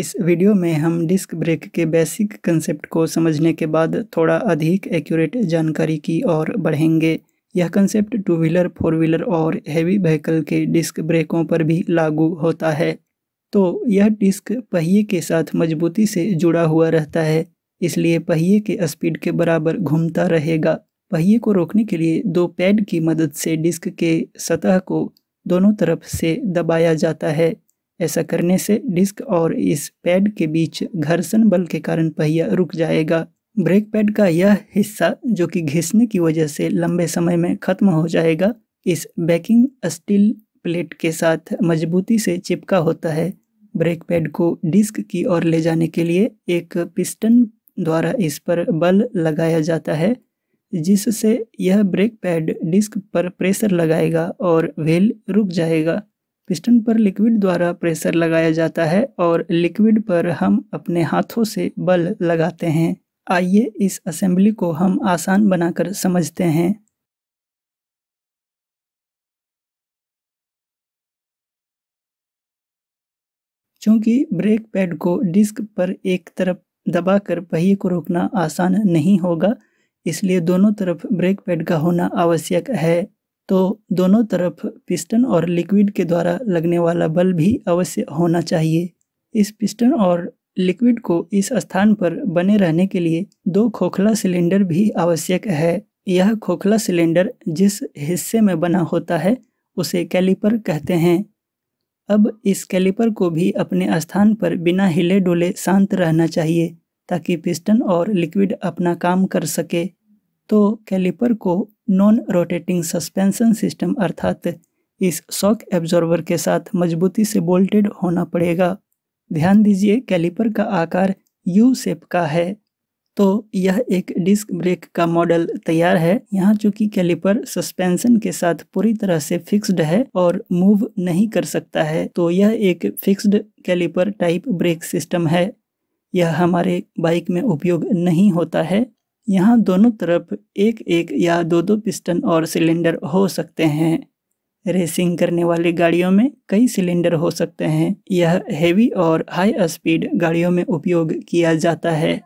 इस वीडियो में हम डिस्क ब्रेक के बेसिक कंसेप्ट को समझने के बाद थोड़ा अधिक एक्यूरेट जानकारी की ओर बढ़ेंगे यह concept two wheeler four wheeler और हैवी व्हीकल के डिस्क ब्रेकों पर भी लागू होता है तो यह डिस्क पहिए के साथ मजबूती से जुड़ा हुआ रहता है इसलिए पहिए के स्पीड के बराबर घूमता रहेगा पहिए को रोकने के लिए दो पैड की मदद से डिस्क के सतह को दोनों तरफ से दबाया जाता है ऐसा करने से डिस्क और इस पैड के बीच घर्षण बल के कारण पहिया रुक जाएगा ब्रेक पैड का यह हिस्सा जो कि घिसने की वजह से लंबे समय में खत्म हो जाएगा इस बैकिंग स्टील प्लेट के साथ मजबूती से चिपका होता है ब्रेक पैड को डिस्क की ओर ले जाने के लिए एक पिस्टन द्वारा इस पर बल लगाया जाता है जिससे यह ब्रेक पैड डिस्क पर प्रेशर लगाएगा और व्हील रुक जाएगा पिस्टन पर लिक्विड द्वारा प्रेशर लगाया जाता है और लिक्विड पर हम अपने हाथों से बल लगाते हैं आइए इस असेंबली को हम आसान बनाकर समझते हैं क्योंकि ब्रेक पैड को डिस्क पर एक तरफ दबाकर पहिए को रोकना आसान नहीं होगा इसलिए दोनों तरफ ब्रेक पैड का होना आवश्यक है तो दोनों तरफ पिस्टन और लिक्विड के द्वारा लगने वाला बल भी अवश्य होना चाहिए इस पिस्टन और लिक्विड को इस स्थान पर बने रहने के लिए दो खोखला सिलेंडर भी आवश्यक है यह खोखला सिलेंडर जिस हिस्से में बना होता है उसे कैलिपर कहते हैं अब इस कैलिपर को भी अपने स्थान पर बिना हिले डुले शांत रहना चाहिए ताकि पिस्टन और लिक्विड अपना काम कर सके तो कैलिपर को नॉन रोटेटिंग सस्पेंशन सिस्टम अर्थात इस शॉक एब्जॉर्वर के साथ मजबूती से बोल्टेड होना पड़ेगा ध्यान दीजिए कैलिपर का आकार यू सेप का है तो यह एक डिस्क ब्रेक का मॉडल तैयार है यहाँ चूंकि कैलिपर सस्पेंशन के साथ पूरी तरह से फिक्स्ड है और मूव नहीं कर सकता है तो यह एक fixed caliper type brake system है यह हमारे बाइक में उपयोग नहीं होता है यहाँ दोनों तरफ एक एक या दो दो पिस्टन और सिलेंडर हो सकते हैं रेसिंग करने वाली गाड़ियों में कई सिलेंडर हो सकते हैं यह हैवी और हाई स्पीड गाड़ियों में उपयोग किया जाता है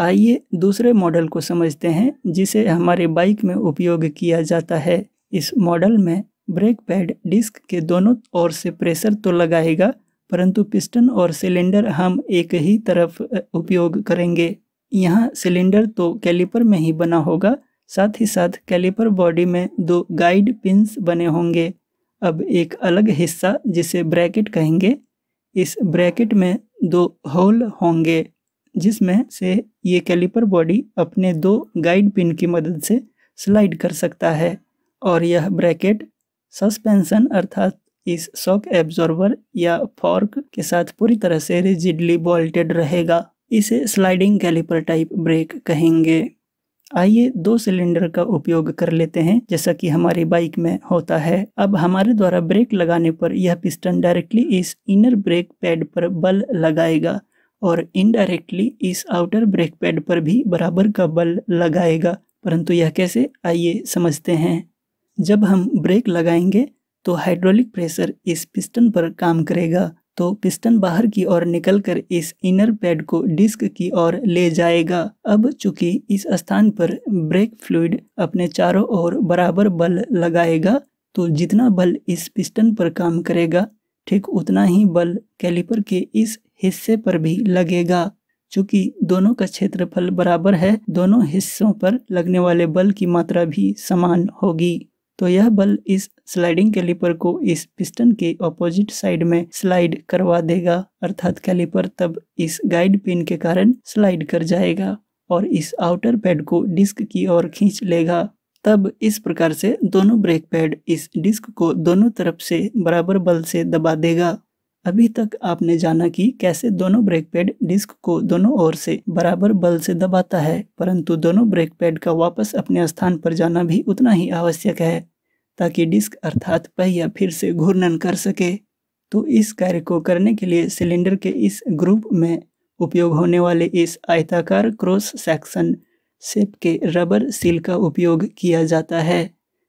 आइए दूसरे मॉडल को समझते हैं जिसे हमारे बाइक में उपयोग किया जाता है इस मॉडल में ब्रेक पैड डिस्क के दोनों ओर से प्रेशर तो लगाएगा परंतु पिस्टन और सिलेंडर हम एक ही तरफ उपयोग करेंगे यहाँ सिलेंडर तो कैलिपर में ही बना होगा साथ ही साथ कैलिपर बॉडी में दो गाइड पिंस बने होंगे अब एक अलग हिस्सा जिसे ब्रैकेट कहेंगे इस ब्रैकेट में दो होल होंगे जिसमें से ये कैलिपर बॉडी अपने दो गाइड पिन की मदद से स्लाइड कर सकता है और यह ब्रैकेट सस्पेंशन अर्थात इस शॉक एब्जॉर्वर या फॉर्क के साथ पूरी तरह से रिजिडली बोल्टेड रहेगा इसे स्लाइडिंग कैलिपर टाइप ब्रेक कहेंगे आइए दो सिलेंडर का उपयोग कर लेते हैं जैसा कि हमारी बाइक में होता है अब हमारे द्वारा ब्रेक लगाने पर यह पिस्टन डायरेक्टली इस इनर ब्रेक पैड पर बल लगाएगा और इनडायरेक्टली इस आउटर ब्रेक पैड पर भी बराबर का बल लगाएगा परंतु यह कैसे आइए समझते हैं जब हम ब्रेक लगाएंगे तो हाइड्रोलिक प्रेशर इस पिस्टन पर काम करेगा तो पिस्टन बाहर की ओर निकलकर इस इनर पैड को डिस्क की ओर ले जाएगा अब चूंकि इस स्थान पर ब्रेक फ्लूड अपने चारों ओर बराबर बल लगाएगा तो जितना बल इस पिस्टन पर काम करेगा ठीक उतना ही बल कैलिपर के इस हिस्से पर भी लगेगा चूंकि दोनों का क्षेत्रफल बराबर है दोनों हिस्सों पर लगने वाले बल की मात्रा भी समान होगी तो यह बल इस स्लाइडिंग कैलिपर को इस पिस्टन के ऑपोजिट साइड में स्लाइड करवा देगा अर्थात कैलिपर तब इस गाइड पिन के कारण स्लाइड कर जाएगा और इस आउटर पैड को डिस्क की ओर खींच लेगा तब इस प्रकार से दोनों ब्रेक पैड इस डिस्क को दोनों तरफ से बराबर बल से दबा देगा अभी तक आपने जाना कि कैसे दोनों ब्रेक पैड डिस्क को दोनों ओर से बराबर बल से दबाता है परंतु दोनों ब्रेक पैड का वापस अपने स्थान पर जाना भी उतना ही आवश्यक है ताकि डिस्क अर्थात पहिया फिर से घूर्णन कर सके तो इस कार्य को करने के लिए सिलेंडर के इस ग्रुप में उपयोग होने वाले इस आयताकार क्रॉस सेक्शन शेप के रबर सील का उपयोग किया जाता है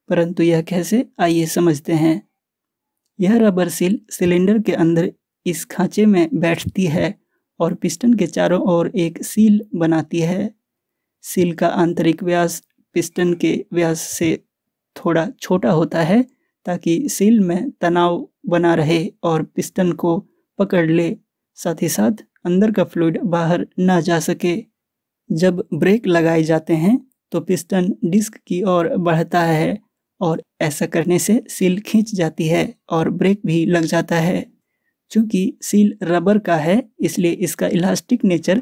परंतु यह कैसे आइए समझते हैं यह रबर सील सिलेंडर के अंदर इस खांचे में बैठती है और पिस्टन के चारों ओर एक सील बनाती है सील का आंतरिक व्यास पिस्टन के व्यास से थोड़ा छोटा होता है ताकि सील में तनाव बना रहे और पिस्टन को पकड़ ले साथ ही साथ अंदर का फ्लूड बाहर ना जा सके जब ब्रेक लगाए जाते हैं तो पिस्टन डिस्क की ओर बढ़ता है और ऐसा करने से सील खींच जाती है और ब्रेक भी लग जाता है चूँकि सील रबर का है इसलिए इसका इलास्टिक नेचर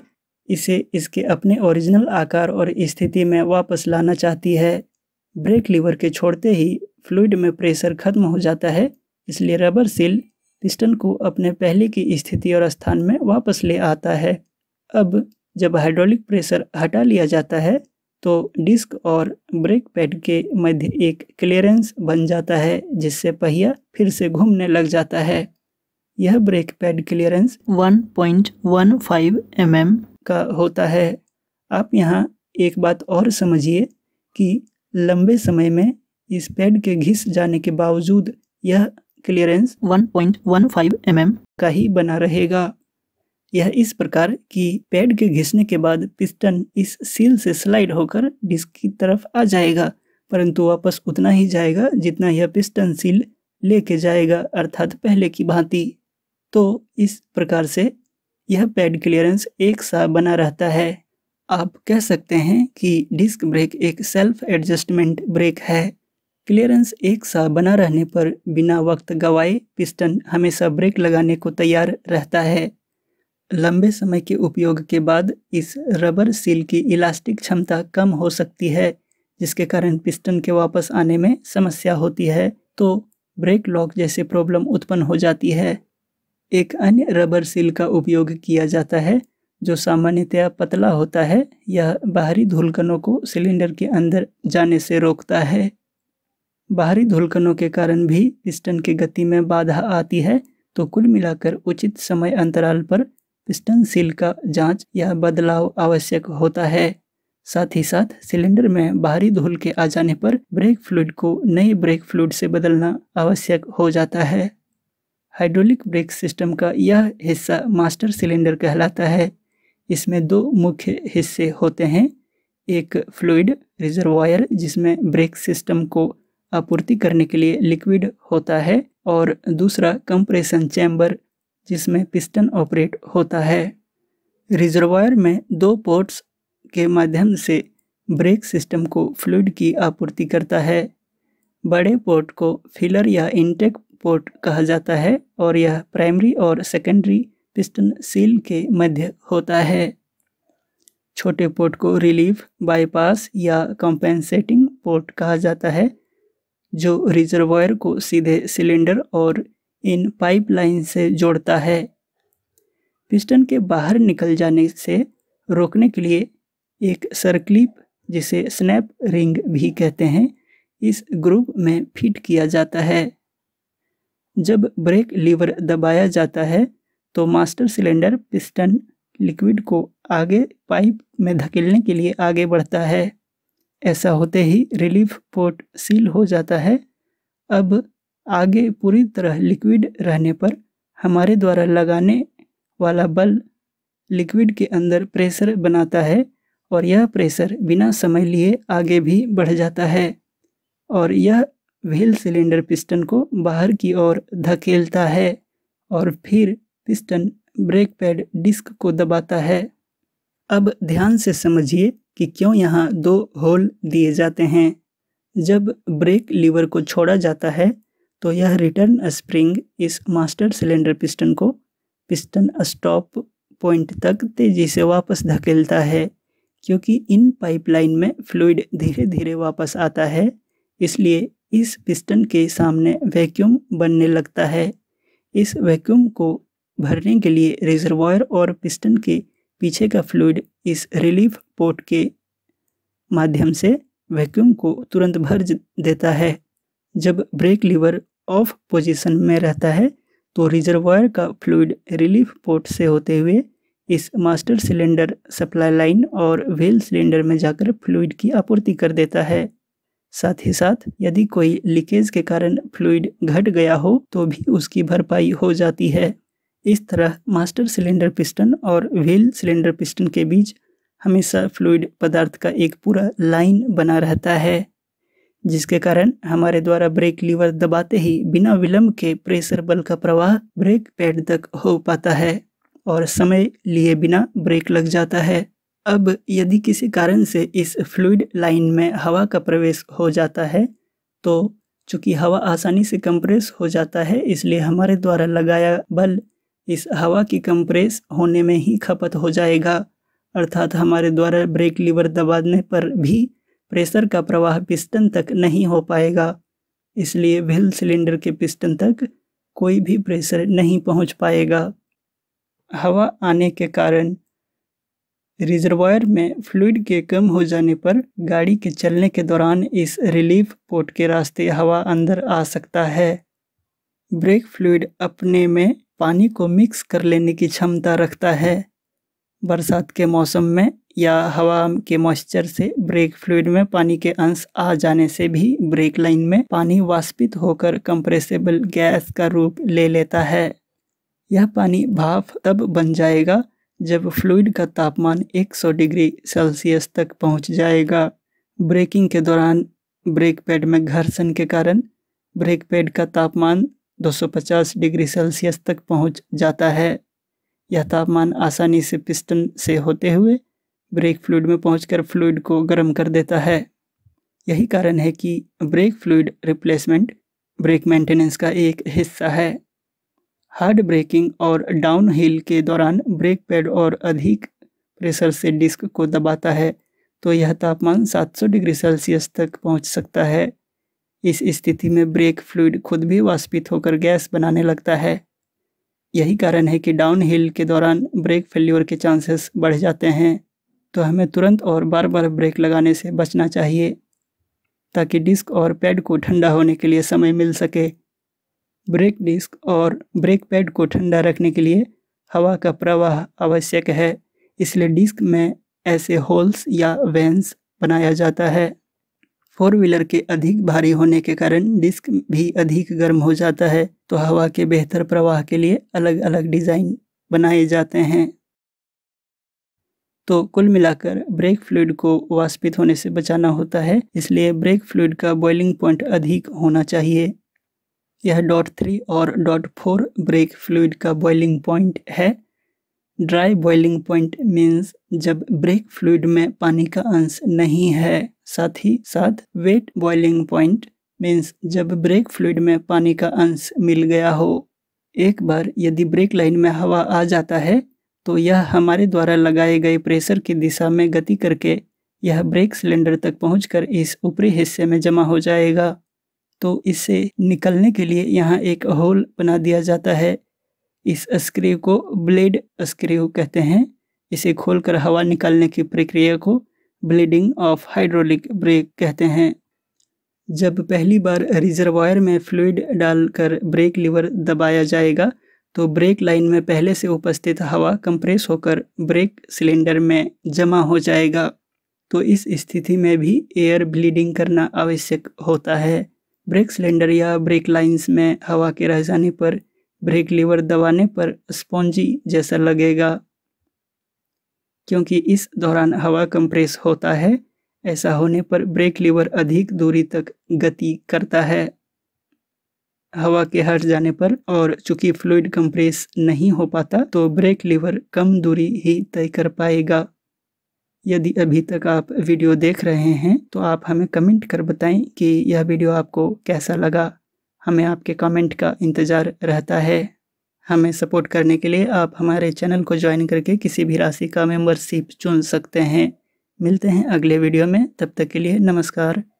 इसे इसके अपने ओरिजिनल आकार और स्थिति में वापस लाना चाहती है ब्रेक लीवर के छोड़ते ही फ्लूड में प्रेशर खत्म हो जाता है इसलिए रबर सील पिस्टन को अपने पहले की स्थिति और स्थान में वापस ले आता है अब जब हाइड्रोलिक प्रेशर हटा लिया जाता है तो डिस्क और ब्रेक पैड के मध्य एक क्लियरेंस बन जाता है जिससे पहिया फिर से घूमने लग जाता है यह ब्रेक पैड क्लियरेंस 1.15 mm का होता है आप यहाँ एक बात और समझिए कि लंबे समय में इस पैड के घिस जाने के बावजूद यह क्लियरेंस 1.15 mm का ही बना रहेगा यह इस प्रकार कि पैड के घिसने के बाद पिस्टन इस सील से स्लाइड होकर डिस्क की तरफ आ जाएगा परंतु वापस उतना ही जाएगा जितना यह पिस्टन सील लेके जाएगा अर्थात पहले की भांति तो इस प्रकार से यह पैड क्लियरेंस एक सा बना रहता है आप कह सकते हैं कि डिस्क ब्रेक एक सेल्फ एडजस्टमेंट ब्रेक है क्लियरेंस एक सा बना रहने पर बिना वक्त गवाए पिस्टन हमेशा ब्रेक लगाने को तैयार रहता है लंबे समय के उपयोग के बाद इस रबर सील की इलास्टिक क्षमता कम हो सकती है जिसके कारण पिस्टन के वापस आने में समस्या होती है तो ब्रेक लॉक जैसे प्रॉब्लम उत्पन्न हो जाती है एक अन्य रबर सील का उपयोग किया जाता है जो सामान्यतया पतला होता है यह बाहरी धुलकनों को सिलेंडर के अंदर जाने से रोकता है बाहरी धुलकनों के कारण भी पिस्टन की गति में बाधा आती है तो कुल मिलाकर उचित समय अंतराल पर पिस्टन सील का जांच या बदलाव आवश्यक होता है साथ ही साथ सिलेंडर में बाहरी धूल के आ जाने पर ब्रेक फ्लूड को नए ब्रेक फ्लूड से बदलना आवश्यक हो जाता है हाइड्रोलिक ब्रेक सिस्टम का यह हिस्सा मास्टर सिलेंडर कहलाता है इसमें दो मुख्य हिस्से होते हैं एक फ्लूड रिजर्वायर जिसमें ब्रेक सिस्टम को आपूर्ति करने के लिए लिक्विड होता है और दूसरा कंप्रेशन चैम्बर जिसमें पिस्टन ऑपरेट होता है रिजर्वायर में दो पोर्ट्स के माध्यम से ब्रेक सिस्टम को फ्लूड की आपूर्ति करता है बड़े पोर्ट को फिलर या इंटेक पोर्ट कहा जाता है और यह प्राइमरी और सेकेंडरी पिस्टन सील के मध्य होता है छोटे पोर्ट को रिलीफ बाईपास या कंपेंसेटिंग पोर्ट कहा जाता है जो रिजर्वायर को सीधे सिलेंडर और इन पाइपलाइन से जोड़ता है पिस्टन के बाहर निकल जाने से रोकने के लिए एक सर्कलिप जिसे स्नैप रिंग भी कहते हैं इस ग्रुप में फिट किया जाता है जब ब्रेक लीवर दबाया जाता है तो मास्टर सिलेंडर पिस्टन लिक्विड को आगे पाइप में धकेलने के लिए आगे बढ़ता है ऐसा होते ही रिलीफ पोर्ट सील हो जाता है अब आगे पूरी तरह लिक्विड रहने पर हमारे द्वारा लगाने वाला बल लिक्विड के अंदर प्रेशर बनाता है और यह प्रेशर बिना समय लिए आगे भी बढ़ जाता है और यह व्हील सिलेंडर पिस्टन को बाहर की ओर धकेलता है और फिर पिस्टन ब्रेक पैड डिस्क को दबाता है अब ध्यान से समझिए कि क्यों यहाँ दो होल दिए जाते हैं जब ब्रेक लीवर को छोड़ा जाता है तो यह रिटर्न स्प्रिंग इस मास्टर सिलेंडर पिस्टन को पिस्टन स्टॉप पॉइंट तक तेज़ी से वापस धकेलता है क्योंकि इन पाइपलाइन में फ्लूड धीरे धीरे वापस आता है इसलिए इस पिस्टन के सामने वैक्यूम बनने लगता है इस वैक्यूम को भरने के लिए रिजर्वायर और पिस्टन के पीछे का फ्लूड इस रिलीफ पोर्ट के माध्यम से वैक्यूम को तुरंत भर देता है जब ब्रेक लीवर ऑफ पोजीशन में रहता है तो रिजर्वायर का फ्लूड रिलीफ पोर्ट से होते हुए इस मास्टर सिलेंडर सप्लाई लाइन और व्हील सिलेंडर में जाकर फ्लूड की आपूर्ति कर देता है साथ ही साथ यदि कोई लीकेज के कारण फ्लूड घट गया हो तो भी उसकी भरपाई हो जाती है इस तरह मास्टर सिलेंडर पिस्टन और व्हील सिलेंडर पिस्टन के बीच हमेशा फ्लूड पदार्थ का एक पूरा लाइन बना रहता है जिसके कारण हमारे द्वारा ब्रेक लीवर दबाते ही बिना विलंब के प्रेशर बल का प्रवाह ब्रेक पैड तक हो पाता है और समय लिए बिना ब्रेक लग जाता है अब यदि किसी कारण से इस फ्लूड लाइन में हवा का प्रवेश हो जाता है तो चूँकि हवा आसानी से कंप्रेस हो जाता है इसलिए हमारे द्वारा लगाया बल इस हवा की कंप्रेस होने में ही खपत हो जाएगा अर्थात हमारे द्वारा ब्रेक लीवर दबाने पर भी प्रेशर का प्रवाह पिस्टन तक नहीं हो पाएगा इसलिए व्हील सिलेंडर के पिस्टन तक कोई भी प्रेशर नहीं पहुंच पाएगा हवा आने के कारण रिजर्वायर में फ्लूड के कम हो जाने पर गाड़ी के चलने के दौरान इस रिलीफ पोर्ट के रास्ते हवा अंदर आ सकता है ब्रेक फ्लूड अपने में पानी को मिक्स कर लेने की क्षमता रखता है बरसात के मौसम में या हवा के मॉइस्चर से ब्रेक फ्लूड में पानी के अंश आ जाने से भी ब्रेक लाइन में पानी वाष्पित होकर कंप्रेसिबल गैस का रूप ले लेता है यह पानी भाप तब बन जाएगा जब फ्लूड का तापमान 100 डिग्री सेल्सियस तक पहुंच जाएगा ब्रेकिंग के दौरान ब्रेक पैड में घर्षण के कारण ब्रेक पैड का तापमान 250 डिग्री सेल्सियस तक पहुंच जाता है यह तापमान आसानी से पिस्टन से होते हुए ब्रेक फ्लूड में पहुंचकर फ्लूड को गर्म कर देता है यही कारण है कि brake fluid replacement brake maintenance का एक हिस्सा है हार्ड ब्रेकिंग और डाउन हिल के दौरान ब्रेक पैड और अधिक प्रेशर से डिस्क को दबाता है तो यह तापमान 700 डिग्री सेल्सियस तक पहुंच सकता है इस स्थिति में ब्रेक फ्लूड खुद भी वाष्पित होकर गैस बनाने लगता है यही कारण है कि डाउनहिल के दौरान ब्रेक फेल्योर के चांसेस बढ़ जाते हैं तो हमें तुरंत और बार बार ब्रेक लगाने से बचना चाहिए ताकि डिस्क और पैड को ठंडा होने के लिए समय मिल सके ब्रेक डिस्क और ब्रेक पैड को ठंडा रखने के लिए हवा का प्रवाह आवश्यक है इसलिए डिस्क में ऐसे होल्स या वेंस बनाया जाता है फोर व्हीलर के अधिक भारी होने के कारण डिस्क भी अधिक गर्म हो जाता है तो हवा के बेहतर प्रवाह के लिए अलग अलग डिज़ाइन बनाए जाते हैं तो कुल मिलाकर ब्रेक फ्लूड को वाष्पित होने से बचाना होता है इसलिए ब्रेक फ्लूड का बॉइलिंग पॉइंट अधिक होना चाहिए यह डॉट थ्री और डॉट फोर ब्रेक फ्लूड का बॉइलिंग पॉइंट है ड्राई बॉइलिंग पॉइंट मीन्स जब ब्रेक फ्लूड में पानी का अंश नहीं है साथ ही साथ वेट बॉइलिंग पॉइंट मीन्स जब ब्रेक फ्लूड में पानी का अंश मिल गया हो एक बार यदि ब्रेक लाइन में हवा आ जाता है तो यह हमारे द्वारा लगाए गए प्रेशर की दिशा में गति करके यह ब्रेक सिलेंडर तक पहुँच इस ऊपरी हिस्से में जमा हो जाएगा तो इससे निकलने के लिए यहाँ एक होल बना दिया जाता है इस स्क्रीव को ब्लेड स्क्रीव कहते हैं इसे खोलकर हवा निकालने की प्रक्रिया को ब्लीडिंग ऑफ हाइड्रोलिक ब्रेक कहते हैं जब पहली बार रिजर्वायर में फ्लूड डालकर ब्रेक लीवर दबाया जाएगा तो ब्रेक लाइन में पहले से उपस्थित हवा कंप्रेस होकर ब्रेक सिलेंडर में जमा हो जाएगा तो इस स्थिति में भी एयर ब्लीडिंग करना आवश्यक होता है ब्रेक सिलेंडर या ब्रेक लाइंस में हवा के रह जाने पर ब्रेक लीवर दबाने पर स्पॉन्जी जैसा लगेगा क्योंकि इस दौरान हवा कंप्रेस होता है ऐसा होने पर ब्रेक लीवर अधिक दूरी तक गति करता है हवा के हट जाने पर और चूंकि फ्लूड कंप्रेस नहीं हो पाता तो ब्रेक लीवर कम दूरी ही तय कर पाएगा यदि अभी तक आप वीडियो देख रहे हैं तो आप हमें कमेंट कर बताएं कि यह वीडियो आपको कैसा लगा हमें आपके कमेंट का इंतज़ार रहता है हमें सपोर्ट करने के लिए आप हमारे चैनल को ज्वाइन करके किसी भी राशि का मेंबरशिप चुन सकते हैं मिलते हैं अगले वीडियो में तब तक के लिए नमस्कार